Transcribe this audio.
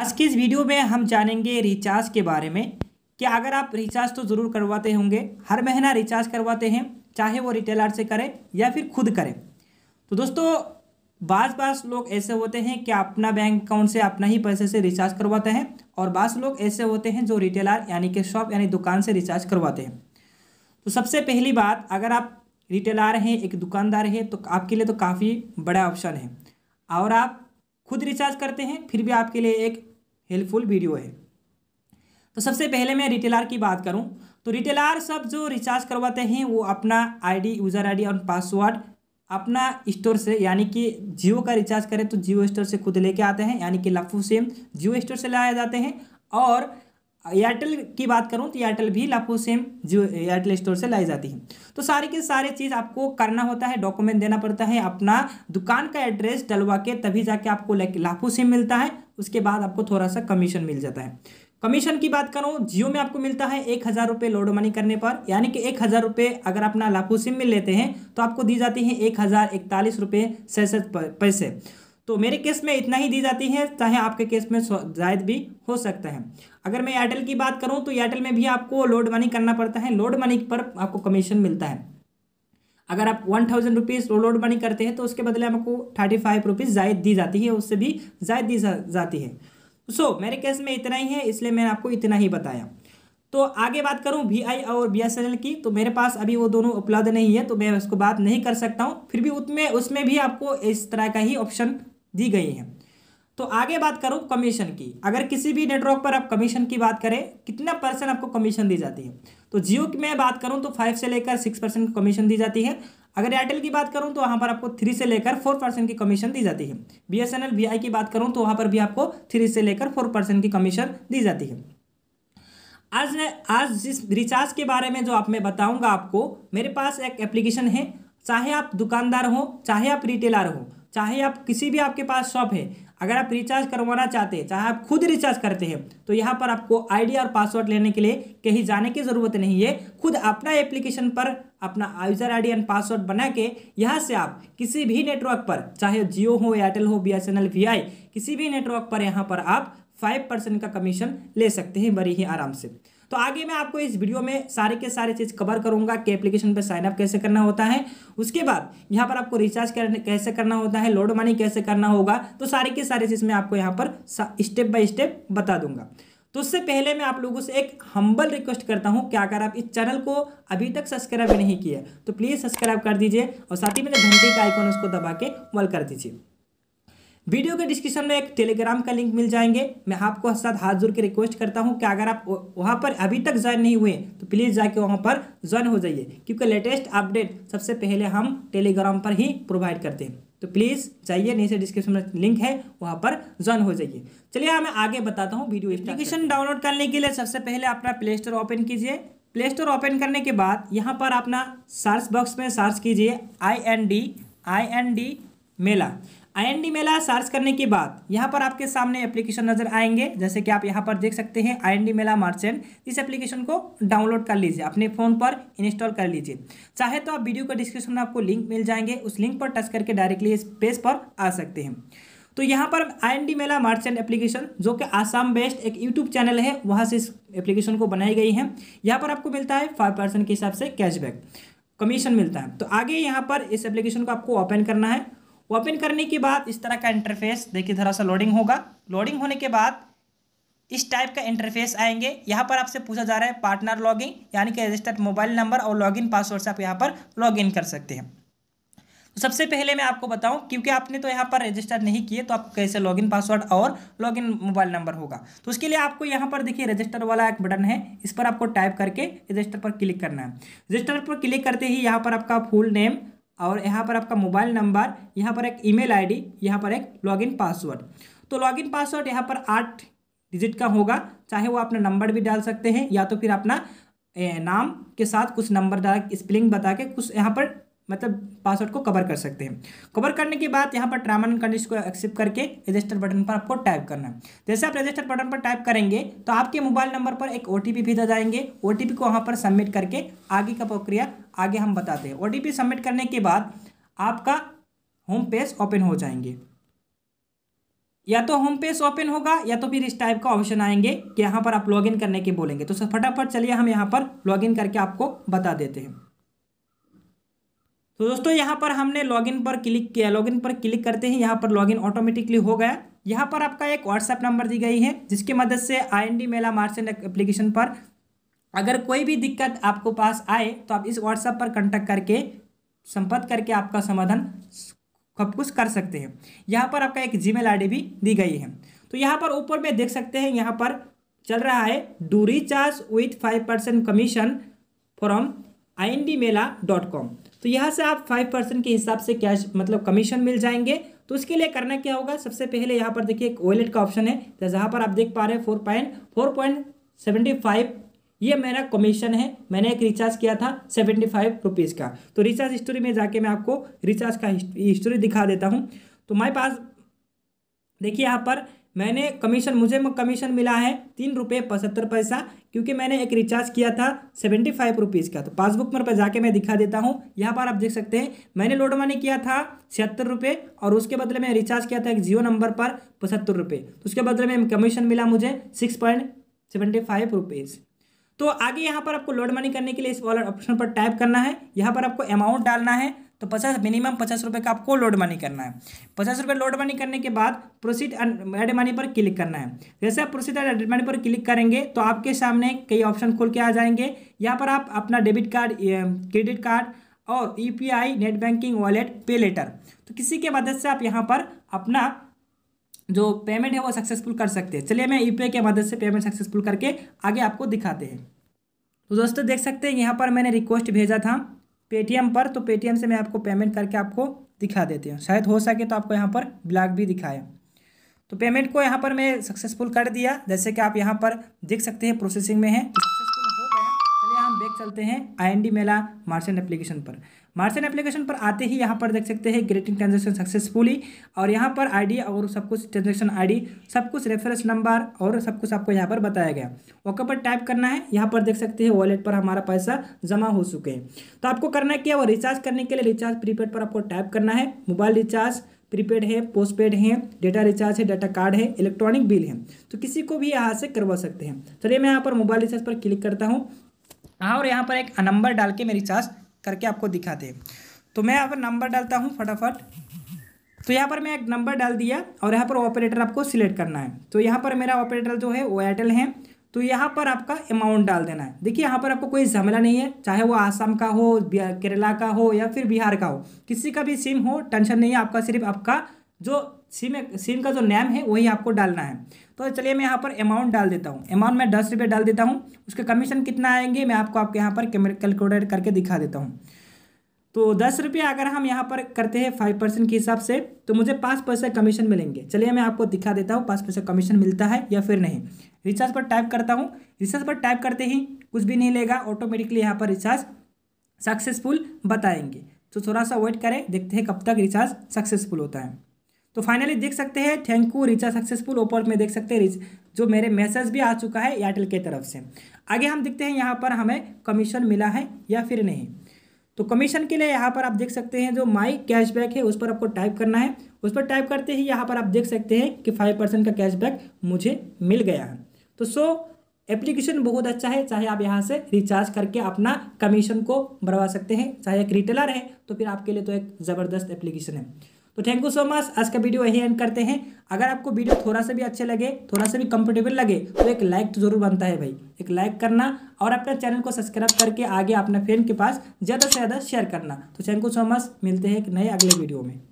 आज के इस वीडियो में हम जानेंगे रिचार्ज के बारे में कि अगर आप रिचार्ज तो ज़रूर करवाते होंगे हर महीना रिचार्ज करवाते हैं चाहे वो रिटेलर से करें या फिर खुद करें तो दोस्तों बास बास लोग ऐसे होते हैं कि अपना बैंक अकाउंट से अपना ही पैसे से रिचार्ज करवाते हैं और बास लोग ऐसे होते हैं जो रिटेलर यानी कि शॉप यानी दुकान से रिचार्ज करवाते हैं तो सबसे पहली बात अगर आप रिटेलर हैं एक दुकानदार हैं तो आपके लिए तो काफ़ी बड़ा ऑप्शन है और आप खुद रिचार्ज करते हैं फिर भी आपके लिए एक हेल्पफुल वीडियो है तो सबसे पहले मैं रिटेलर की बात करूं तो रिटेलर सब जो रिचार्ज करवाते हैं वो अपना आईडी यूज़र आईडी और पासवर्ड अपना स्टोर से यानी कि जियो का रिचार्ज करें तो जियो स्टोर से खुद लेके आते हैं यानी कि लफू सेम जियो स्टोर से लाए जाते हैं और एयरटेल की बात करूँ तो एयरटेल भी लापू सेम जो एयरटेल स्टोर से लाई जाती है तो सारे के सारे चीज़ आपको करना होता है डॉक्यूमेंट देना पड़ता है अपना दुकान का एड्रेस डलवा के तभी जाके आपको लाखों सिम मिलता है उसके बाद आपको थोड़ा सा कमीशन मिल जाता है कमीशन की बात करूं जियो में आपको मिलता है एक हज़ार रुपये लोडो मनी करने पर यानी कि एक हज़ार रुपये अगर अपना लापू सिम में लेते हैं तो आपको दी जाती है एक हज़ार इकतालीस रुपये पैसे तो मेरे केस में इतना ही दी जाती है चाहे आपके केस में जायद भी हो सकता है अगर मैं एयरटेल की बात करूँ तो एयरटेल में भी आपको लोड मनी करना पड़ता है लोड मनी पर आपको कमीशन मिलता है अगर आप one thousand rupees load money करते हैं तो उसके बदले आपको थर्टी फाइव रुपीज़ जायद दी जाती है उससे भी जायद दी जा, जाती है सो so, मेरे केस में इतना ही है इसलिए मैंने आपको इतना ही बताया तो आगे बात करूं वी आई और बी एस एन एल की तो मेरे पास अभी वो दोनों उपलब्ध नहीं है तो मैं उसको बात नहीं कर सकता हूं फिर भी उसमें उसमें भी आपको इस तरह का ही ऑप्शन दी गई हैं तो आगे बात करूँ कमीशन की अगर किसी भी नेटवर्क पर आप कमीशन की बात करें कितना परसेंट आपको कमीशन दी जाती है तो जियो की मैं बात करूँ तो फाइव से लेकर सिक्स परसेंट कमीशन दी जाती है अगर एयरटेल की बात करूँ तो वहां पर आपको थ्री से लेकर फोर परसेंट की कमीशन दी जाती है B S N L V I की बात करूँ तो वहाँ पर भी आपको थ्री से लेकर फोर परसेंट की कमीशन दी जाती है आज आज जिस रिचार्ज के बारे में जो आप मैं बताऊँगा आपको मेरे पास एक एप्लीकेशन है चाहे आप दुकानदार हो चाहे आप रिटेलर हो चाहे आप किसी भी आपके पास शॉप है अगर आप रिचार्ज करवाना चाहते हैं चाहे आप खुद रिचार्ज करते हैं तो यहाँ पर आपको आई और पासवर्ड लेने के लिए कहीं जाने की ज़रूरत नहीं है खुद अपना एप्लीकेशन पर अपना यूजर आई एंड पासवर्ड बना के यहाँ से आप किसी भी नेटवर्क पर चाहे जियो हो एयरटेल हो B S N L V I किसी भी नेटवर्क पर यहाँ पर आप फाइव परसेंट का कमीशन ले सकते हैं बड़ी ही आराम से तो आगे मैं आपको इस वीडियो में सारे के सारे चीज़ कवर करूँगा कि एप्लीकेशन पर साइनअप कैसे करना होता है उसके बाद यहाँ पर आपको रिचार्ज कैसे करना होता है लोड मनी कैसे करना होगा तो सारे के सारे चीज़ मैं आपको यहाँ पर स्टेप बाय स्टेप बता दूंगा तो उससे पहले मैं आप लोगों से एक हम्बल रिक्वेस्ट करता हूँ कि अगर आप इस चैनल को अभी तक सब्सक्राइब नहीं किया तो प्लीज़ सब्सक्राइब कर दीजिए और साथ ही मेरे घंटे का आइकॉन उसको दबा के वॉल कर दीजिए वीडियो के डिस्क्रिप्शन में एक टेलीग्राम का लिंक मिल जाएंगे मैं आपको साथ हाथ जोड़ के रिक्वेस्ट करता हूँ कि अगर आप वहाँ पर अभी तक ज्वाइन नहीं हुए तो प्लीज़ जाके वहाँ पर ज्वाइन हो जाइए क्योंकि लेटेस्ट अपडेट सबसे पहले हम टेलीग्राम पर ही प्रोवाइड करते हैं तो प्लीज़ जाइए नीचे डिस्क्रिप्शन में लिंक है वहाँ पर ज्वाइन हो जाइए चलिए मैं आगे बताता हूँ वीडियो एप्लीकेशन डाउनलोड करने के लिए सबसे पहले अपना प्ले स्टोर ओपन कीजिए प्ले स्टोर ओपन करने के बाद यहाँ पर अपना सर्च बॉक्स में सर्च कीजिए I N D I N D Mela I Mela search करने के बाद यहाँ पर आपके सामने एप्लीकेशन नजर आएंगे जैसे कि आप यहाँ पर देख सकते हैं आई मेला मर्चेंट इस एप्लीकेशन को डाउनलोड कर लीजिए अपने फ़ोन पर इंस्टॉल कर लीजिए चाहे तो आप वीडियो का डिस्क्रिप्शन में आपको लिंक मिल जाएंगे उस लिंक पर टच करके डायरेक्टली इस पेज पर आ सकते हैं तो यहाँ पर आई मेला मार्चेंट एप्लीकेशन जो कि आसाम बेस्ड एक यूट्यूब चैनल है वहाँ से इस एप्लीकेशन को बनाई गई है यहाँ पर आपको मिलता है फाइव परसेंट के हिसाब से कैशबैक कमीशन मिलता है तो आगे यहाँ पर इस एप्लीकेशन को आपको ओपन करना है ओपन करने के बाद इस तरह का इंटरफेस देखिए थोड़ा सा लोडिंग होगा लोडिंग होने के बाद इस टाइप का इंटरफेस आएंगे यहाँ पर आपसे पूछा जा रहा है पार्टनर लॉगिन यानी कि रजिस्टर्ड मोबाइल नंबर और लॉगिन पासवर्ड से आप यहाँ पर लॉगिन कर सकते हैं तो सबसे पहले मैं आपको बताऊं क्योंकि आपने तो यहाँ पर रजिस्टर नहीं किए तो आप कैसे लॉगिन पासवर्ड और लॉगिन मोबाइल नंबर होगा तो उसके लिए आपको यहाँ पर देखिए रजिस्टर वाला एक बटन है इस पर आपको टाइप करके रजिस्टर पर क्लिक करना है रजिस्टर पर क्लिक करते ही यहाँ पर आपका फुल नेम और यहाँ पर आपका मोबाइल नंबर यहाँ पर एक ईमेल आईडी यहाँ पर एक लॉगिन पासवर्ड तो लॉगिन पासवर्ड यहाँ पर आठ डिजिट का होगा चाहे वो अपना नंबर भी डाल सकते हैं या तो फिर अपना नाम के साथ कुछ नंबर डाल स्पेलिंग बता के कुछ यहाँ पर मतलब पासवर्ड को कवर कर सकते हैं कवर करने के बाद यहाँ पर ट्राम एंड कंडीशन को एक्सेप्ट करके रजिस्टर बटन पर आपको टाइप करना है जैसे आप रजिस्टर बटन पर टाइप करेंगे तो आपके मोबाइल नंबर पर एक ओ भेजा जाएंगे ओ को वहाँ पर सबमिट करके आगे का प्रक्रिया आगे हम बताते हैं ओ सबमिट करने के बाद आपका होम पेज ओपन हो जाएंगे या तो होम पेज ओपन होगा या तो फिर इस टाइप का ऑप्शन आएंगे कि यहाँ पर आप लॉगिन करने के बोलेंगे तो फटाफट चलिए हम यहाँ पर लॉगिन करके आपको बता देते हैं तो दोस्तों यहाँ पर हमने लॉगिन पर क्लिक किया लॉगिन पर क्लिक करते ही यहाँ पर लॉगिन ऑटोमेटिकली हो गया यहाँ पर आपका एक व्हाट्सएप नंबर दी गई है जिसकी मदद से I N D Mela merchant application पर अगर कोई भी दिक्कत आपको पास आए तो आप इस व्हाट्सएप पर कंटेक्ट करके संपर्क करके आपका समाधान सब कुछ कर सकते हैं यहाँ पर आपका एक जी मेल भी दी गई है तो यहाँ पर ऊपर में देख सकते हैं यहाँ पर चल रहा है do recharge with five percent commission from I N D Mela dot com तो यहाँ से आप फाइव परसेंट के हिसाब से कैश मतलब कमीशन मिल जाएंगे तो उसके लिए करना क्या होगा सबसे पहले यहाँ पर देखिए एक वॉलेट का ऑप्शन है तो जहाँ पर आप देख पा रहे हैं four point four point seventy five ये मेरा कमीशन है मैंने एक रिचार्ज किया था सेवेंटी फाइव रुपीज़ का तो रिचार्ज हिस्ट्री में जाके मैं आपको रिचार्ज का हिस्ट्री दिखा देता हूँ तो मेरे पास देखिए यहाँ पर मैंने कमीशन मुझे कमीशन मिला है तीन रुपये पचहत्तर पैसा क्योंकि मैंने एक रिचार्ज किया था सेवेंटी फाइव रुपीज़ का तो पासबुक पर जाके मैं दिखा देता हूँ यहाँ पर आप देख सकते हैं मैंने लोड मनी किया था छिहत्तर रुपये और उसके बदले में रिचार्ज किया था एक जियो नंबर पर पचहत्तर रुपये तो उसके बदले में कमीशन मिला मुझे six point seventy five rupees तो आगे यहाँ पर आपको लोड मनी करने के लिए इस वॉलेट ऑप्शन पर टाइप करना है यहाँ पर आपको अमाउंट डालना है तो पचास मिनिमम पचास रुपये का आपको लोड मनी करना है पचास रुपये लोड मनी करने के बाद प्रोसीड एड मनी पर क्लिक करना है जैसे आप प्रोसीड एड मनी पर क्लिक करेंगे तो आपके सामने कई ऑप्शन खोल के आ जाएंगे यहाँ पर आप अपना डेबिट कार्ड क्रेडिट कार्ड और you net banking wallet pay later तो किसी के मदद से आप यहाँ पर अपना जो पेमेंट है वो सक्सेसफुल कर सकते हैं चलिए मैं यू e के मदद से पेमेंट सक्सेसफुल करके आगे आपको दिखाते हैं तो दोस्तों देख सकते हैं यहाँ पर मैंने रिक्वेस्ट भेजा था पेटीएम पर तो पेटीएम से मैं आपको पेमेंट करके आपको दिखा देते हूँ शायद हो सके तो आपको यहाँ पर ब्लॉक भी दिखाएँ तो पेमेंट को यहाँ पर मैं सक्सेसफुल कर दिया जैसे कि आप यहाँ पर देख सकते हैं प्रोसेसिंग में है तो सक्सेसफुल हो गया चलिए हम बैग चलते हैं I D Mela merchant application पर मार्सन एप्लीकेशन पर आते ही यहाँ पर देख सकते हैं ग्रेटिंग ट्रांजेक्शन सक्सेसफुली और यहाँ पर आईडी और सब कुछ ट्रांजेक्शन आईडी सब कुछ रेफरेंस नंबर और सब कुछ आपको यहाँ पर बताया गया ओके पर टाइप करना है यहाँ पर देख सकते हैं वॉलेट पर हमारा पैसा जमा हो चुके हैं तो आपको करना क्या वो रिचार्ज करने के लिए रिचार्ज प्रीपेड पर आपको टाइप करना है मोबाइल रिचार्ज प्रीपेड है पोस्टपेड है डेटा रिचार्ज है डाटा कार्ड है इलेक्ट्रॉनिक बिल है तो किसी को भी यहाँ से करवा सकते हैं चलिए मैं यहाँ पर मोबाइल रिचार्ज पर क्लिक करता हूँ हाँ और यहाँ पर एक नंबर डाल के मैं रिचार्ज करके आपको दिखाते हैं तो मैं यहाँ पर नंबर डालता हूँ फटाफट तो यहाँ पर मैं एक नंबर डाल दिया और यहाँ पर ऑपरेटर आपको सिलेक्ट करना है तो यहाँ पर मेरा ऑपरेटर जो है वो एयरटेल है तो यहाँ पर आपका अमाउंट डाल देना है देखिए यहाँ पर आपको कोई झमेला नहीं है चाहे वो आसाम का हो केरला का हो या फिर बिहार का हो किसी का भी सिम हो टेंशन नहीं है आपका सिर्फ आपका जो सिम सिम का जो नेम है वही आपको डालना है तो चलिए मैं यहाँ पर अमाउंट डाल देता हूँ अमाउंट मैं दस रुपये डाल देता हूँ उसके कमीशन कितना आएंगे मैं आपको आपके यहाँ पर कैलकुलेट करके दिखा देता हूँ तो दस रुपये अगर हम यहाँ पर करते हैं फाइव परसेंट के हिसाब से तो मुझे पाँच पैसे कमीशन मिलेंगे चलिए मैं आपको दिखा देता हूँ पाँच पैसे कमीशन मिलता है या फिर नहीं रिचार्ज पर टाइप करता हूँ रिचार्ज पर टाइप करते ही कुछ भी नहीं लेगा ऑटोमेटिकली यहाँ पर रिचार्ज सक्सेसफुल बताएंगे तो थोड़ा सा वेट करें देखते हैं कब तक रिचार्ज सक्सेसफुल होता है तो फाइनली देख सकते हैं थैंक यू रिचा सक्सेसफुल ओपर में देख सकते हैं जो मेरे मैसेज भी आ चुका है एयरटेल की तरफ से आगे हम देखते हैं यहाँ पर हमें कमीशन मिला है या फिर नहीं तो कमीशन के लिए यहाँ पर आप देख सकते हैं जो माई कैशबैक है उस पर आपको टाइप करना है उस पर टाइप करते ही यहाँ पर आप देख सकते हैं कि फाइव परसेंट का कैशबैक मुझे मिल गया है तो सो एप्लीकेशन बहुत अच्छा है चाहे आप यहाँ से रिचार्ज करके अपना कमीशन को बढ़वा सकते हैं चाहे एक रिटेलर है तो फिर आपके लिए तो एक ज़बरदस्त एप्लीकेशन है तो थैंक यू सो मच आज का वीडियो यही एंड करते हैं अगर आपको वीडियो थोड़ा सा भी अच्छे लगे थोड़ा सा भी कंफर्टेबल लगे तो एक लाइक तो जरूर बनता है भाई एक लाइक करना और अपने चैनल को सब्सक्राइब करके आगे अपने फ्रेंड के पास ज़्यादा से ज़्यादा शेयर करना तो थैंक यू सो मच मिलते हैं एक नए अगले वीडियो में